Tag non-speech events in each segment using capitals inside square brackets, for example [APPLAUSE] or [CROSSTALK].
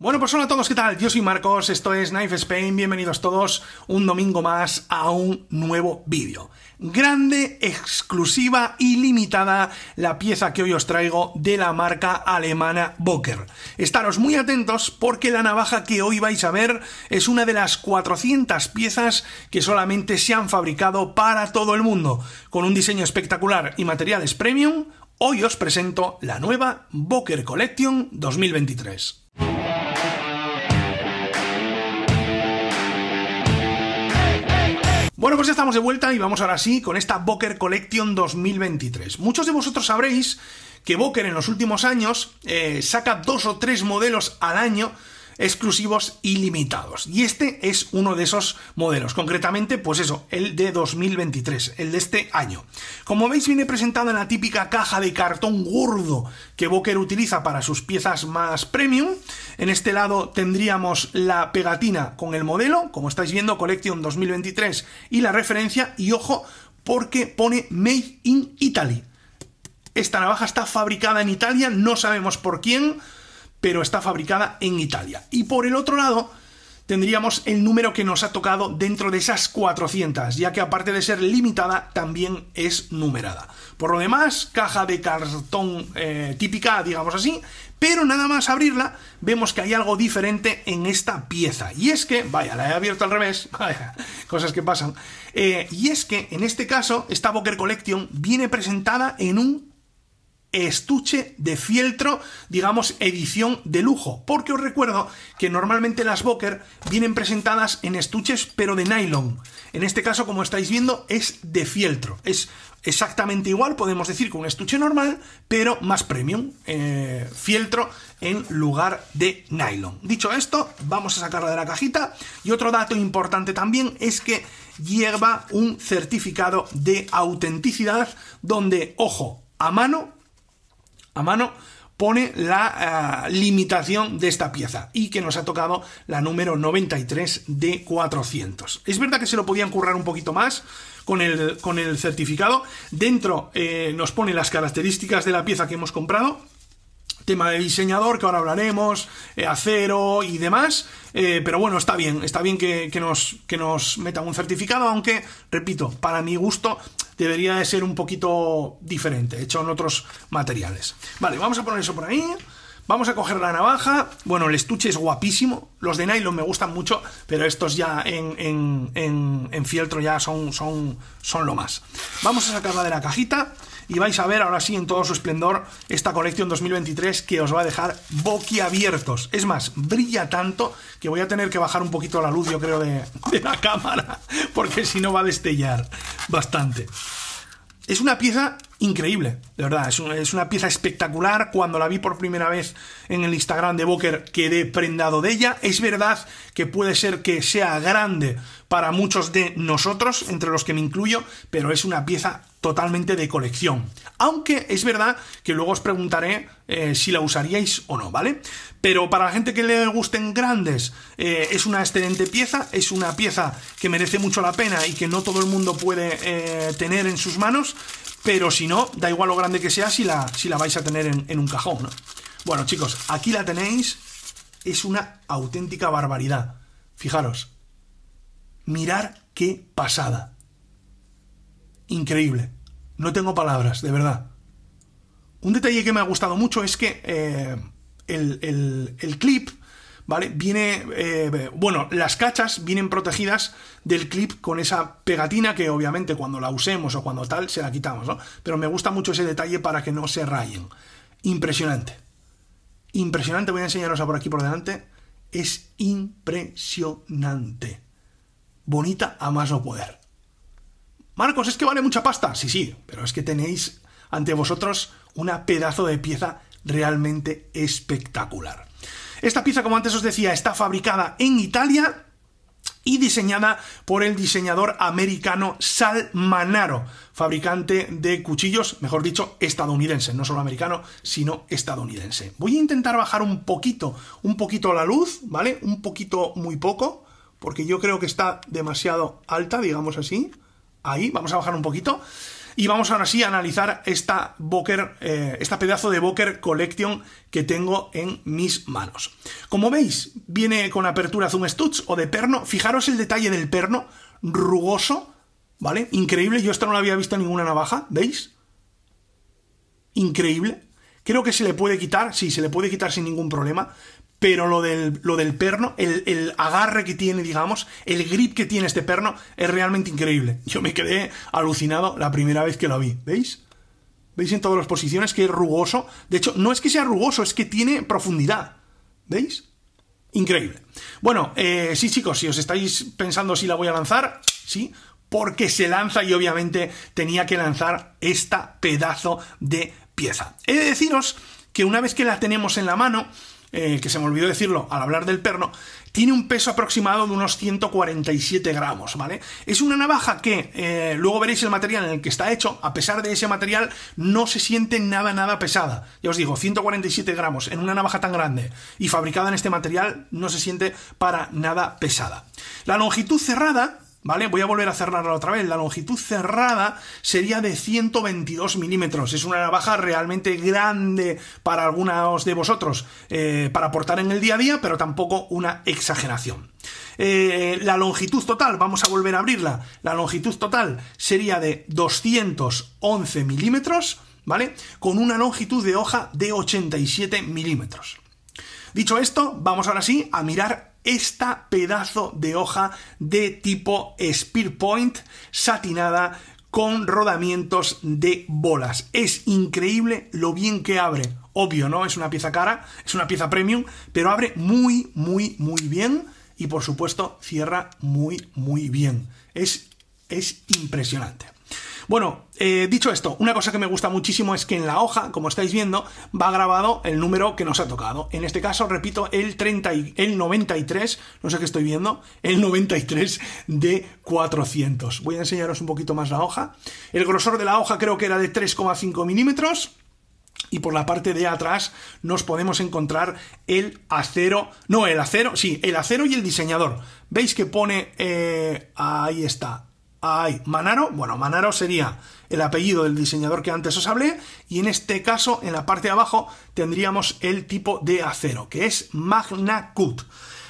Bueno, pues hola a todos, ¿qué tal? Yo soy Marcos, esto es Knife Spain, bienvenidos todos un domingo más a un nuevo vídeo. Grande, exclusiva y limitada la pieza que hoy os traigo de la marca alemana Boker. Estaros muy atentos porque la navaja que hoy vais a ver es una de las 400 piezas que solamente se han fabricado para todo el mundo, con un diseño espectacular y materiales premium. Hoy os presento la nueva Boker Collection 2023. Bueno, pues ya estamos de vuelta y vamos ahora sí con esta Boker Collection 2023. Muchos de vosotros sabréis que Boker en los últimos años eh, saca dos o tres modelos al año exclusivos ilimitados. Y este es uno de esos modelos, concretamente, pues eso, el de 2023, el de este año. Como veis, viene presentado en la típica caja de cartón gordo que Boker utiliza para sus piezas más premium. En este lado tendríamos la pegatina con el modelo, como estáis viendo, Collection 2023 y la referencia, y ojo, porque pone Made in Italy. Esta navaja está fabricada en Italia, no sabemos por quién, pero está fabricada en Italia. Y por el otro lado, tendríamos el número que nos ha tocado dentro de esas 400, ya que aparte de ser limitada, también es numerada. Por lo demás, caja de cartón eh, típica, digamos así, pero nada más abrirla, vemos que hay algo diferente en esta pieza. Y es que, vaya, la he abierto al revés, [LAUGHS] cosas que pasan. Eh, y es que, en este caso, esta Booker Collection viene presentada en un estuche de fieltro, digamos, edición de lujo. Porque os recuerdo que normalmente las Boker vienen presentadas en estuches, pero de nylon. En este caso, como estáis viendo, es de fieltro. Es exactamente igual, podemos decir, que un estuche normal, pero más premium. Eh, fieltro en lugar de nylon. Dicho esto, vamos a sacarla de la cajita. Y otro dato importante también es que lleva un certificado de autenticidad donde, ojo, a mano a mano, pone la eh, limitación de esta pieza y que nos ha tocado la número 93 de 400. Es verdad que se lo podían currar un poquito más con el, con el certificado. Dentro eh, nos pone las características de la pieza que hemos comprado tema de diseñador, que ahora hablaremos, eh, acero y demás. Eh, pero bueno, está bien, está bien que, nos, que nos metan un certificado, aunque, repito, para mi gusto debería de ser un poquito diferente, hecho en otros materiales. Vale, vamos a poner eso por ahí. Vamos a coger la navaja. Bueno, el estuche es guapísimo. Los de nylon me gustan mucho, pero estos ya en, fieltro ya son, son, son lo más. Vamos a sacarla de la cajita y vais a ver ahora sí en todo su esplendor esta colección 2023 que os va a dejar boquiabiertos. Es más, brilla tanto que voy a tener que bajar un poquito la luz, yo creo, de, de la [LAUGHS] cámara, porque si no va a destellar bastante. Es una pieza increíble, de verdad. Es, una pieza espectacular. Cuando la vi por primera vez en el Instagram de Boker quedé prendado de ella. Es verdad que puede ser que sea grande para muchos de nosotros, entre los que me incluyo, pero es una pieza totalmente de colección. Aunque es verdad que luego os preguntaré eh, si la usaríais o no, ¿vale? Pero para la gente que le gusten grandes, eh, es una excelente pieza, es una pieza que merece mucho la pena y que no todo el mundo puede eh, tener en sus manos, pero si no, da igual lo grande que sea si la, si la vais a tener en, un cajón. ¿no? Bueno chicos, aquí la tenéis, es una auténtica barbaridad. Fijaros, mirar qué pasada increíble. No tengo palabras, de verdad. Un detalle que me ha gustado mucho es que eh, el, clip, ¿vale? Viene, eh, bueno, las cachas vienen protegidas del clip con esa pegatina que obviamente cuando la usemos o cuando tal se la quitamos, ¿no? Pero me gusta mucho ese detalle para que no se rayen. Impresionante. Impresionante, voy a enseñaros a por aquí por delante. Es impresionante. Bonita a más no poder. Marcos, es que vale mucha pasta. Sí, sí, pero es que tenéis ante vosotros una pedazo de pieza realmente espectacular. Esta pieza, como antes os decía, está fabricada en Italia y diseñada por el diseñador americano Sal Manaro, fabricante de cuchillos, mejor dicho, estadounidense, no solo americano, sino estadounidense. Voy a intentar bajar un poquito, un poquito la luz, ¿vale? Un poquito muy poco, porque yo creo que está demasiado alta, digamos así ahí, vamos a bajar un poquito. Y vamos ahora sí a analizar esta Boker, eh, esta pedazo de Boker Collection que tengo en mis manos. Como veis, viene con apertura Zoom Stutz o de perno. Fijaros el detalle del perno, rugoso, ¿vale? Increíble, yo esta no la había visto ninguna navaja, ¿veis? Increíble. Creo que se le puede quitar, sí, se le puede quitar sin ningún problema, pero lo del, lo del perno, el, agarre que tiene, digamos, el grip que tiene este perno, es realmente increíble. Yo me quedé alucinado la primera vez que lo vi. ¿Veis? ¿Veis en todas las posiciones que es rugoso? De hecho, no es que sea rugoso, es que tiene profundidad. ¿Veis? Increíble. Bueno, eh, sí chicos, si os estáis pensando si la voy a lanzar, sí, porque se lanza y obviamente tenía que lanzar esta pedazo de pieza. He de deciros que una vez que la tenemos en la mano, eh, que se me olvidó decirlo al hablar del perno, tiene un peso aproximado de unos 147 gramos, ¿vale? Es una navaja que, eh, luego veréis el material en el que está hecho, a pesar de ese material no se siente nada, nada pesada. Ya os digo, 147 gramos en una navaja tan grande y fabricada en este material no se siente para nada pesada. La longitud cerrada ¿Vale? Voy a volver a cerrarla otra vez. La longitud cerrada sería de 122 milímetros. Es una navaja realmente grande para algunos de vosotros eh, para portar en el día a día, pero tampoco una exageración. Eh, la longitud total, vamos a volver a abrirla. La longitud total sería de 211 milímetros, ¿vale? Con una longitud de hoja de 87 milímetros. Dicho esto, vamos ahora sí a mirar esta pedazo de hoja de tipo Spear Point satinada con rodamientos de bolas. Es increíble lo bien que abre. Obvio, ¿no? Es una pieza cara, es una pieza premium, pero abre muy, muy, muy bien y por supuesto cierra muy, muy bien. Es, es impresionante. Bueno, eh, dicho esto, una cosa que me gusta muchísimo es que en la hoja, como estáis viendo, va grabado el número que nos ha tocado. En este caso, repito, el, el 93, no sé qué estoy viendo, el 93 de 400. Voy a enseñaros un poquito más la hoja. El grosor de la hoja creo que era de 3,5 milímetros. Y por la parte de atrás nos podemos encontrar el acero, no, el acero, sí, el acero y el diseñador. ¿Veis que pone, eh, ahí está, Ay, Manaro, bueno, Manaro sería el apellido del diseñador que antes os hablé y en este caso en la parte de abajo tendríamos el tipo de acero, que es Magnacut.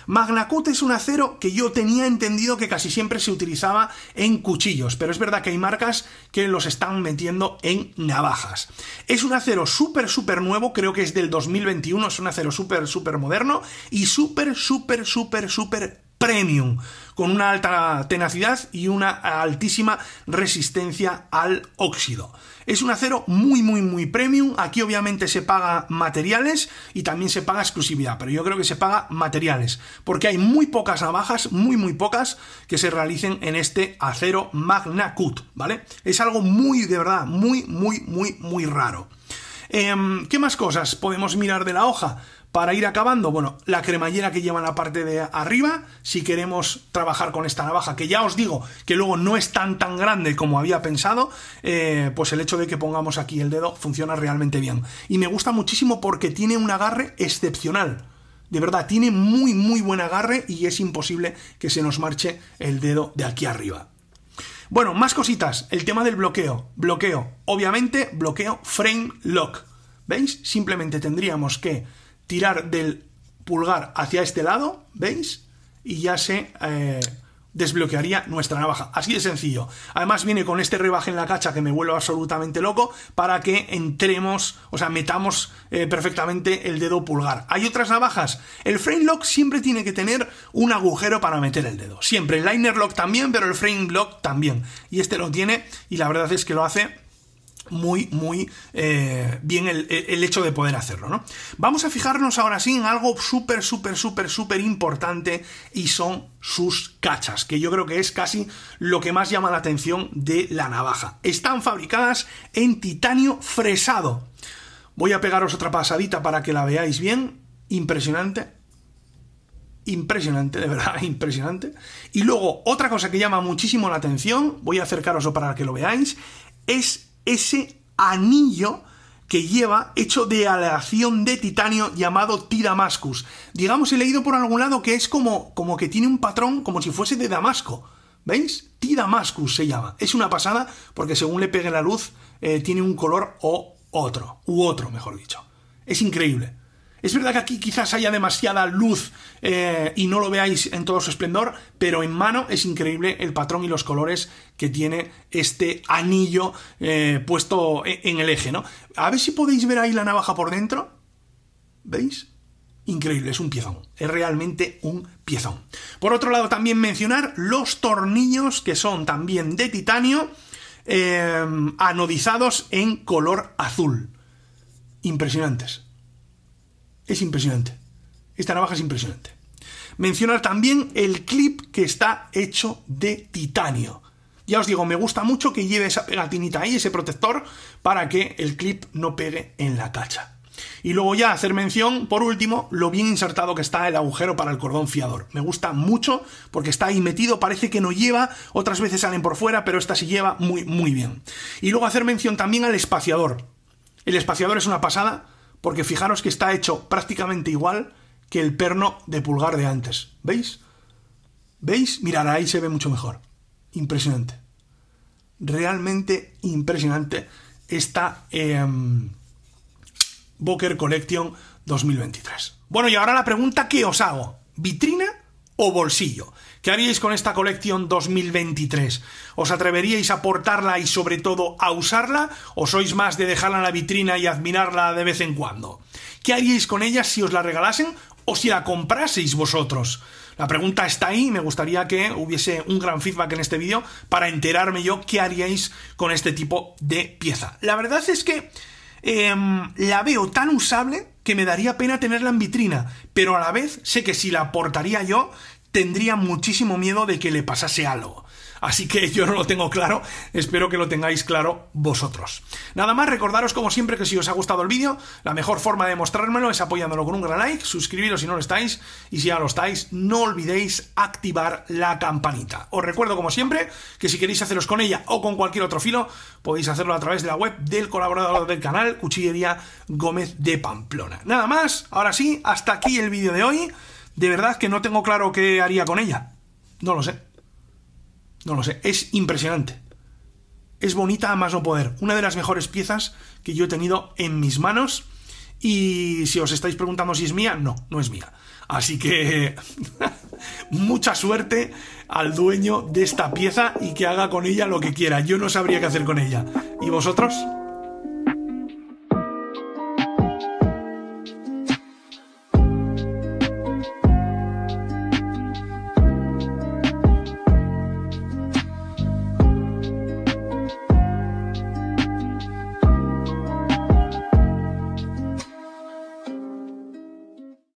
Magnacut es un acero que yo tenía entendido que casi siempre se utilizaba en cuchillos, pero es verdad que hay marcas que los están metiendo en navajas. Es un acero súper, súper nuevo, creo que es del 2021, es un acero súper, súper moderno y súper, súper, súper, súper premium, con una alta tenacidad y una altísima resistencia al óxido. Es un acero muy, muy, muy premium. Aquí obviamente se paga materiales y también se paga exclusividad, pero yo creo que se paga materiales, porque hay muy pocas navajas, muy, muy pocas, que se realicen en este acero Magna Cut, ¿vale? Es algo muy, de verdad, muy, muy, muy, muy raro. Em, ¿Qué más cosas podemos mirar de la hoja? Para ir acabando, bueno, la cremallera que lleva en la parte de arriba, si queremos trabajar con esta navaja, que ya os digo que luego no es tan tan grande como había pensado, eh, pues el hecho de que pongamos aquí el dedo funciona realmente bien. Y me gusta muchísimo porque tiene un agarre excepcional. De verdad, tiene muy muy buen agarre y es imposible que se nos marche el dedo de aquí arriba. Bueno, más cositas. El tema del bloqueo. Bloqueo. Obviamente, bloqueo frame lock. ¿Veis? Simplemente tendríamos que tirar del pulgar hacia este lado, ¿veis? Y ya se eh, desbloquearía nuestra navaja. Así de sencillo. Además viene con este rebaje en la cacha que me vuelvo absolutamente loco para que entremos, o sea, metamos eh, perfectamente el dedo pulgar. Hay otras navajas. El frame lock siempre tiene que tener un agujero para meter el dedo. Siempre. El liner lock también, pero el frame lock también. Y este lo tiene y la verdad es que lo hace muy, muy eh, bien el, hecho de poder hacerlo, ¿no? Vamos a fijarnos ahora sí en algo súper, súper, súper, súper importante y son sus cachas, que yo creo que es casi lo que más llama la atención de la navaja. Están fabricadas en titanio fresado. Voy a pegaros otra pasadita para que la veáis bien. Impresionante, impresionante, de verdad, [LAUGHS] impresionante. Y luego, otra cosa que llama muchísimo la atención, voy a acercaros para que lo veáis, es ese anillo que lleva hecho de aleación de titanio llamado Tidamascus. Digamos, he leído por algún lado que es como, como que tiene un patrón como si fuese de Damasco. ¿Veis? Tidamascus se llama. Es una pasada porque según le pegue la luz eh, tiene un color o otro, u otro, mejor dicho. Es increíble. Es verdad que aquí quizás haya demasiada luz eh, y no lo veáis en todo su esplendor, pero en mano es increíble el patrón y los colores que tiene este anillo eh, puesto e, en el eje, ¿no? A ver si podéis ver ahí la navaja por dentro. ¿Veis? Increíble, es un piezón. Es realmente un piezón. Por otro lado, también mencionar los tornillos que son también de titanio eh, anodizados en color azul. Impresionantes es impresionante. Esta navaja es impresionante. Mencionar también el clip que está hecho de titanio. Ya os digo, me gusta mucho que lleve esa pegatinita ahí, ese protector, para que el clip no pegue en la cacha. Y luego ya hacer mención, por último, lo bien insertado que está el agujero para el cordón fiador. Me gusta mucho porque está ahí metido, parece que no lleva, otras veces salen por fuera, pero esta sí lleva muy, muy bien. Y luego hacer mención también al espaciador. El espaciador es una pasada, porque fijaros que está hecho prácticamente igual que el perno de pulgar de antes. ¿Veis? ¿Veis? Mirad, ahí se ve mucho mejor. Impresionante. Realmente impresionante esta em, Boker Collection 2023. Bueno, y ahora la pregunta ¿qué os hago. ¿Vitrina o bolsillo. ¿Qué haríais con esta colección 2023? ¿Os atreveríais a portarla y sobre todo a usarla? ¿O sois más de dejarla en la vitrina y admirarla de vez en cuando? ¿Qué haríais con ella si os la regalasen o si la compraseis vosotros? La pregunta está ahí, me gustaría que hubiese un gran feedback en este vídeo para enterarme yo qué haríais con este tipo de pieza. La verdad es que em, la veo tan usable que me daría pena tenerla en vitrina, pero a la vez sé que si la portaría yo, tendría muchísimo miedo de que le pasase algo. Así que yo no lo tengo claro, espero que lo tengáis claro vosotros. Nada más, recordaros como siempre que si os ha gustado el vídeo, la mejor forma de mostrármelo es apoyándolo con un gran like, suscribiros si no lo estáis, y si ya lo estáis, no olvidéis activar la campanita. Os recuerdo como siempre que si queréis haceros con ella o con cualquier otro filo, podéis hacerlo a través de la web del colaborador del canal, Cuchillería Gómez de Pamplona. Nada más, ahora sí, hasta aquí el vídeo de hoy de verdad que no tengo claro qué haría con ella. No lo sé. No lo sé. Es impresionante. Es bonita a más no poder. Una de las mejores piezas que yo he tenido en mis manos. Y si os estáis preguntando si es mía, no, no es mía. Así que [LAUGHS] mucha suerte al dueño de esta pieza y que haga con ella lo que quiera. Yo no sabría qué hacer con ella. ¿Y vosotros?